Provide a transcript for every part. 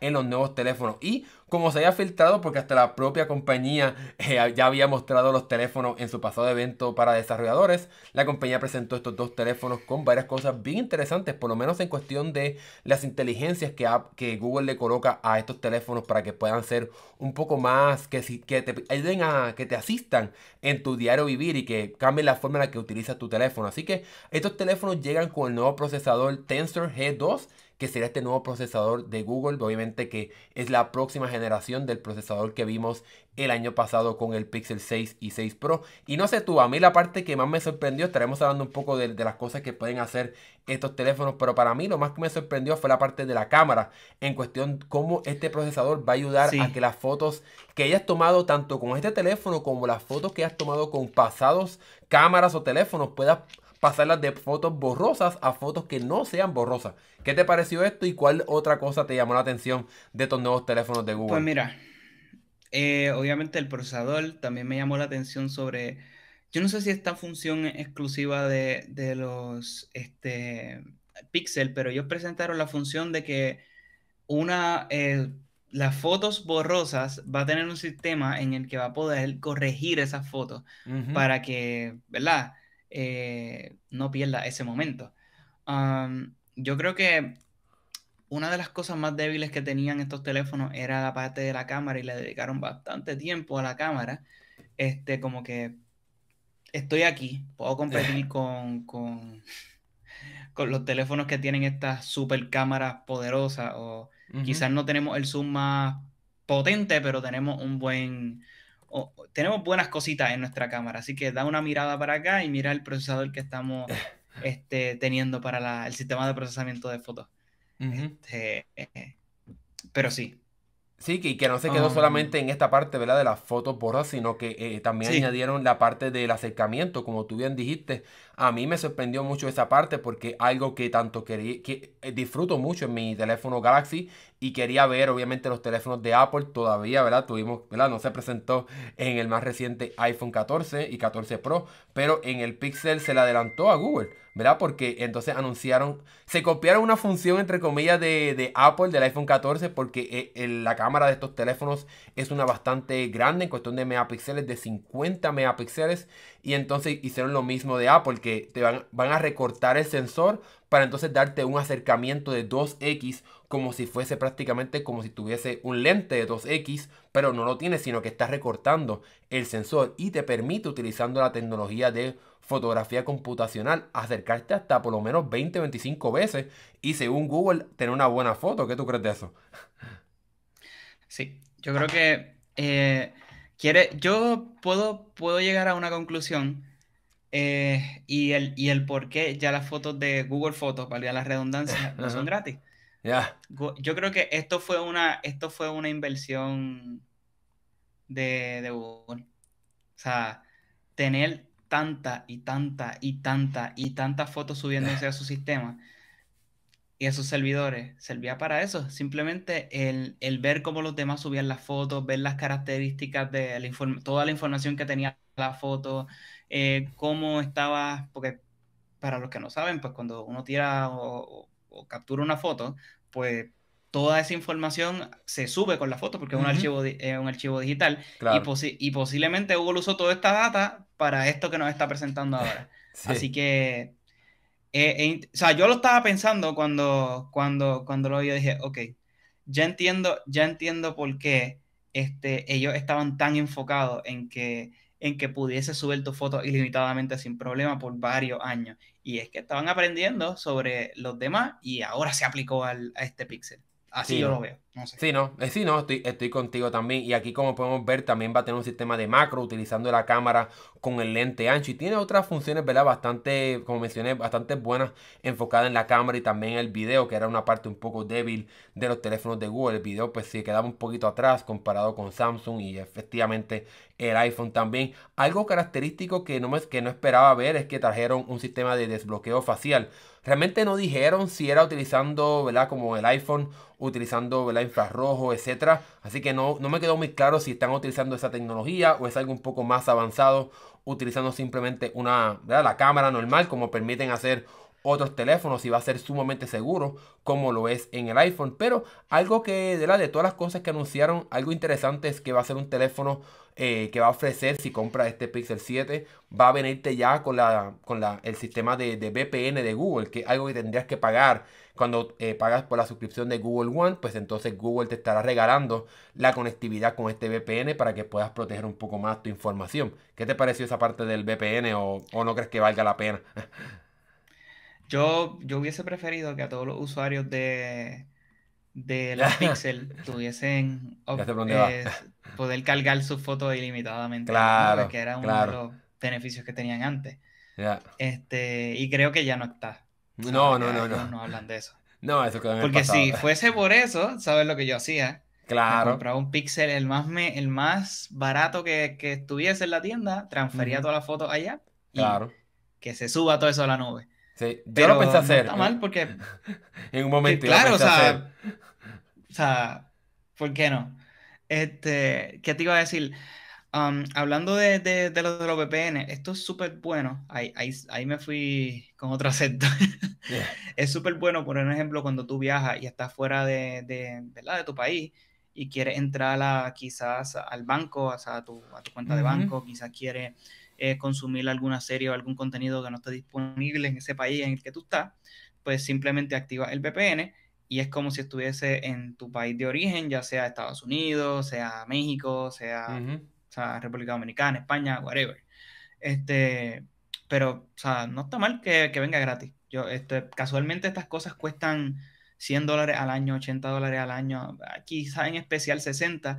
en los nuevos teléfonos. Y como se había filtrado, porque hasta la propia compañía eh, ya había mostrado los teléfonos en su pasado evento para desarrolladores, la compañía presentó estos dos teléfonos con varias cosas bien interesantes, por lo menos en cuestión de las inteligencias que, que Google le coloca a estos teléfonos para que puedan ser un poco más, que, que te ayuden a que te asistan en tu diario vivir y que cambien la forma en la que utilizas tu teléfono. Así que estos teléfonos llegan con el nuevo procesador Tensor G2 que será este nuevo procesador de Google. Obviamente que es la próxima generación del procesador que vimos el año pasado con el Pixel 6 y 6 Pro. Y no sé tú, a mí la parte que más me sorprendió, estaremos hablando un poco de, las cosas que pueden hacer estos teléfonos, pero para mí lo más que me sorprendió fue la parte de la cámara, en cuestión cómo este procesador va a ayudar a que las fotos que hayas tomado tanto con este teléfono como las fotos que has tomado con pasados cámaras o teléfonos puedas pasarlas de fotos borrosas a fotos que no sean borrosas. ¿Qué te pareció esto y cuál otra cosa te llamó la atención de estos nuevos teléfonos de Google? Pues mira, eh, obviamente el procesador también me llamó la atención sobre... Yo no sé si esta función es exclusiva de, los este, Pixel, pero ellos presentaron la función de que una... Eh, las fotos borrosas va a tener un sistema en el que va a poder corregir esas fotos para que, ¿verdad? Eh, no pierda ese momento. yo creo que una de las cosas más débiles que tenían estos teléfonos era la parte de la cámara y le dedicaron bastante tiempo a la cámara. Este, como que estoy aquí, puedo competir con, con, los teléfonos que tienen estas super cámaras poderosas o quizás no tenemos el zoom más potente, pero tenemos un buen, tenemos buenas cositas en nuestra cámara, así que da una mirada para acá y mira el procesador que estamos este, teniendo para el sistema de procesamiento de fotos. Este, eh, pero sí. Sí, que, que no se quedó um, solamente en esta parte, ¿verdad? De las fotos borras, sino que eh, también añadieron la parte del acercamiento, como tú bien dijiste. A mí me sorprendió mucho esa parte porque algo que tanto quería, que eh, disfruto mucho en mi teléfono Galaxy y quería ver obviamente los teléfonos de Apple todavía, ¿verdad? Tuvimos, ¿verdad? No se presentó en el más reciente iPhone 14 y 14 Pro, pero en el Pixel se le adelantó a Google, ¿verdad? Porque entonces anunciaron, se copiaron una función entre comillas de, de Apple del iPhone 14 porque eh, la cámara de estos teléfonos es una bastante grande en cuestión de megapíxeles, de 50 megapíxeles y entonces hicieron lo mismo de Apple, que te van, van a recortar el sensor para entonces darte un acercamiento de 2X como si fuese prácticamente como si tuviese un lente de 2X, pero no lo tiene, sino que está recortando el sensor y te permite utilizando la tecnología de fotografía computacional acercarte hasta por lo menos 20, 25 veces y según Google tener una buena foto. ¿Qué tú crees de eso? Sí, yo creo que... Eh, Quiere, yo puedo, puedo llegar a una conclusión eh, y, el, y el por qué ya las fotos de Google Fotos, valía la redundancia, no son gratis. Yo creo que esto fue una, esto fue una inversión de, de Google. O sea, tener tanta y tanta y tanta y tantas fotos subiéndose a su sistema y esos servidores. Servía para eso, simplemente el, ver cómo los demás subían las fotos, ver las características de la toda la información que tenía la foto, eh, cómo estaba, porque para los que no saben, pues cuando uno tira o, captura una foto, pues toda esa información se sube con la foto porque es un, archivo, un archivo digital y, y, posiblemente Google usó toda esta data para esto que nos está presentando ahora. Así que eh, e o sea, yo lo estaba pensando cuando, cuando, cuando lo vi, dije, ok, ya entiendo, ya entiendo por qué este, ellos estaban tan enfocados en que, en que pudiese subir tus foto ilimitadamente sin problema por varios años. Y es que estaban aprendiendo sobre los demás y ahora se aplicó al, a este pixel. Así yo no. lo veo. Sí, no, eh, sí, no estoy, estoy contigo también. Y aquí, como podemos ver, también va a tener un sistema de macro utilizando la cámara con el lente ancho. Y tiene otras funciones, ¿verdad? Bastante, como mencioné, bastante buenas, enfocadas en la cámara y también el video, que era una parte un poco débil de los teléfonos de Google. El video, pues, se quedaba un poquito atrás comparado con Samsung. Y efectivamente, el iPhone también. Algo característico que no, me, que no esperaba ver es que trajeron un sistema de desbloqueo facial. Realmente no dijeron si era utilizando, ¿verdad? Como el iPhone, utilizando, ¿verdad? Infrarrojo, etcétera Así que no, no me quedó muy claro si están utilizando esa tecnología o es algo un poco más avanzado, utilizando simplemente una, ¿verdad? La cámara normal, como permiten hacer otros teléfonos y va a ser sumamente seguro como lo es en el iPhone. Pero algo que de de todas las cosas que anunciaron, algo interesante es que va a ser un teléfono eh, que va a ofrecer si compras este Pixel 7, va a venirte ya con, la, con la, el sistema de, VPN de Google, que es algo que tendrías que pagar cuando eh, pagas por la suscripción de Google One, pues entonces Google te estará regalando la conectividad con este VPN para que puedas proteger un poco más tu información. ¿Qué te pareció esa parte del VPN o, o no crees que valga la pena? Yo, hubiese preferido que a todos los usuarios de, de Pixel tuviesen eh, poder cargar sus fotos ilimitadamente. Que era uno de los beneficios que tenían antes. Este, y creo que ya no está. No, no, no, no. hablan de eso. No, eso Porque si fuese por eso, ¿sabes lo que yo hacía? Claro. compraba un Pixel, el más, el más barato que, que, estuviese en la tienda, transfería todas las fotos allá. Y claro. Que se suba todo eso a la nube. Sí, yo lo pensé hacer. está mal porque. en un momento. claro, o sea. O sea, ¿por qué no? Este, ¿Qué te iba a decir? Um, hablando de, de, de, los, de, los, VPN, esto es súper bueno. Ahí, me fui con otro acento. es súper bueno, por ejemplo, cuando tú viajas y estás fuera de, de tu país y quieres entrar a, quizás al banco, a, tu, a tu cuenta de banco, quizás quieres eh, consumir alguna serie o algún contenido que no esté disponible en ese país en el que tú estás, pues simplemente activa el VPN y es como si estuviese en tu país de origen, ya sea Estados Unidos, sea México, sea, República Dominicana, España, whatever. Este, pero, no está mal que, venga gratis. Yo, este, casualmente estas cosas cuestan 100 dólares al año, 80 dólares al año, quizá en especial 60.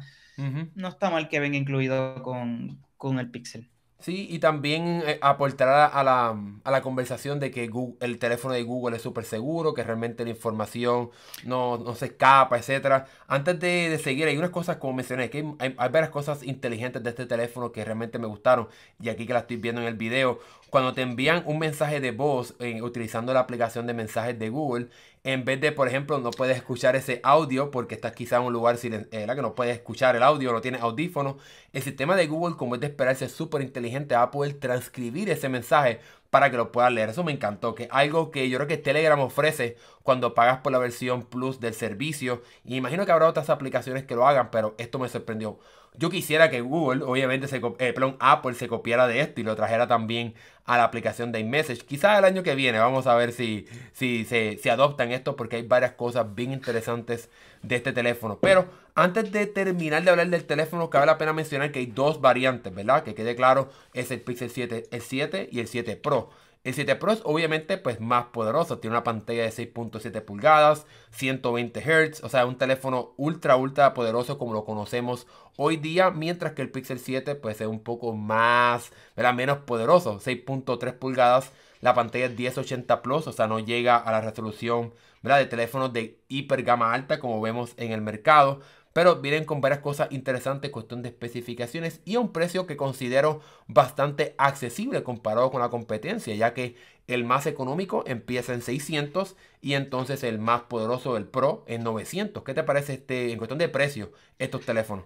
No está mal que venga incluido con, con el Pixel. Sí, y también aportará eh, aportar a, la, a, la, conversación de que el teléfono de Google es súper seguro, que realmente la información no, se escapa, etcétera. Antes de, seguir, hay unas cosas, como mencioné, que hay, varias cosas inteligentes de este teléfono que realmente me gustaron. Y aquí que la estoy viendo en el video. Cuando te envían un mensaje de voz eh, utilizando la aplicación de mensajes de Google, en vez de, por ejemplo, no puedes escuchar ese audio porque estás quizá en un lugar eh, que no puedes escuchar el audio, no tienes audífonos. El sistema de Google, como es de esperarse, es súper inteligente, va a poder transcribir ese mensaje para que lo puedas leer. Eso me encantó, que algo que yo creo que Telegram ofrece cuando pagas por la versión Plus del servicio. Y imagino que habrá otras aplicaciones que lo hagan, pero esto me sorprendió. Yo quisiera que Google, obviamente, se, eh, Apple se copiara de esto y lo trajera también a la aplicación de iMessage. Quizás el año que viene, vamos a ver si, si se adoptan esto, porque hay varias cosas bien interesantes de este teléfono. Pero antes de terminar de hablar del teléfono, cabe la pena mencionar que hay dos variantes, ¿verdad? Que quede claro, es el Pixel 7, el 7 y el 7 Pro. El 7 Pro es obviamente pues, más poderoso, tiene una pantalla de 6.7 pulgadas, 120 Hz, o sea, un teléfono ultra, ultra poderoso como lo conocemos hoy día, mientras que el Pixel 7 pues, es un poco más, ¿verdad? menos poderoso, 6.3 pulgadas, la pantalla es 1080 Plus, o sea, no llega a la resolución ¿verdad? de teléfonos de hiper gama alta como vemos en el mercado, pero vienen con varias cosas interesantes, cuestión de especificaciones y a un precio que considero bastante accesible comparado con la competencia, ya que el más económico empieza en 600 y entonces el más poderoso, el Pro, en 900. ¿Qué te parece este, en cuestión de precio estos teléfonos?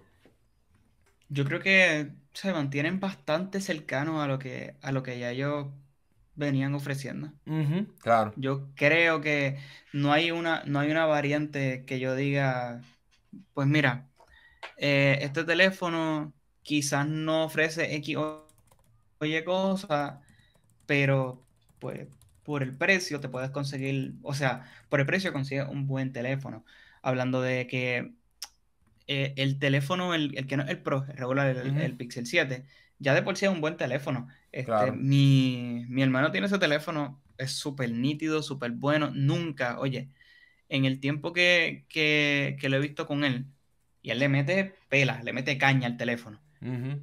Yo creo que se mantienen bastante cercanos a lo que, a lo que ya ellos venían ofreciendo. claro. Yo creo que no hay una, no hay una variante que yo diga pues mira, eh, este teléfono quizás no ofrece X oye cosa, pero pues por el precio te puedes conseguir, o sea, por el precio consigues un buen teléfono. Hablando de que eh, el teléfono, el, que no el Pro, el regular, el, Pixel 7, ya de por sí es un buen teléfono. Este, mi, mi, hermano tiene ese teléfono, es súper nítido, súper bueno, nunca, oye, en el tiempo que, lo he visto con él, y él le mete pelas, le mete caña al teléfono.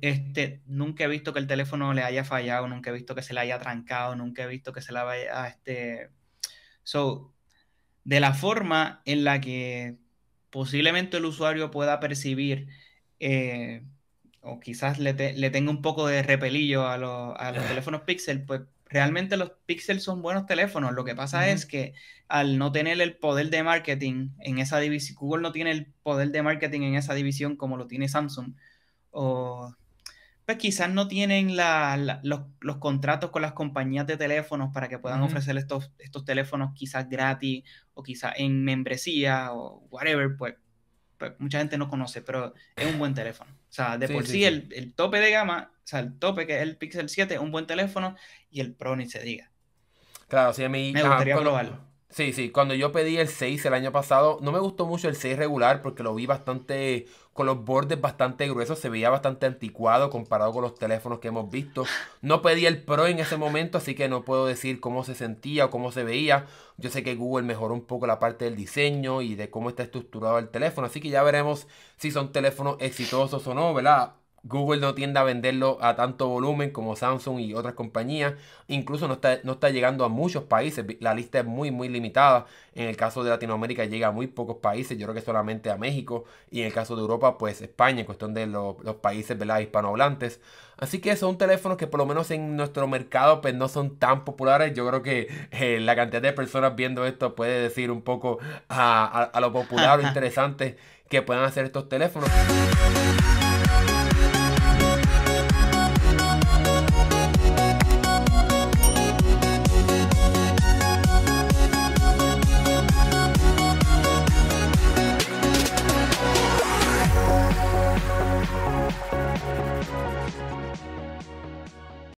este, nunca he visto que el teléfono le haya fallado, nunca he visto que se le haya trancado, nunca he visto que se le haya... Este... So, de la forma en la que posiblemente el usuario pueda percibir eh, o quizás le, tenga un poco de repelillo a, los, a los teléfonos Pixel, pues realmente los Pixel son buenos teléfonos. Lo que pasa es que al no tener el poder de marketing en esa división, Google no tiene el poder de marketing en esa división como lo tiene Samsung. O pues quizás no tienen los, contratos con las compañías de teléfonos para que puedan ofrecer estos, estos teléfonos quizás gratis o quizás en membresía o whatever, pues pues, mucha gente no conoce, pero es un buen teléfono. O sea, de por sí, El, tope de gama, o sea, el tope que es el Pixel 7 es un buen teléfono y el Pro ni se diga. Claro, sí, a mí... Me gustaría probarlo. Sí, sí, cuando yo pedí el 6 el año pasado, no me gustó mucho el 6 regular porque lo vi bastante, con los bordes bastante gruesos, se veía bastante anticuado comparado con los teléfonos que hemos visto. No pedí el Pro en ese momento, así que no puedo decir cómo se sentía o cómo se veía. Yo sé que Google mejoró un poco la parte del diseño y de cómo está estructurado el teléfono, así que ya veremos si son teléfonos exitosos o no, ¿verdad? Google no tiende a venderlo a tanto volumen como Samsung y otras compañías. Incluso no está, llegando a muchos países. La lista es muy, muy limitada. En el caso de Latinoamérica llega a muy pocos países. Yo creo que solamente a México. Y en el caso de Europa, pues España, en cuestión de los países hispanohablantes. Así que son teléfonos que por lo menos en nuestro mercado pues no son tan populares. Yo creo que eh, la cantidad de personas viendo esto puede decir un poco a, lo popular o interesante que puedan hacer estos teléfonos.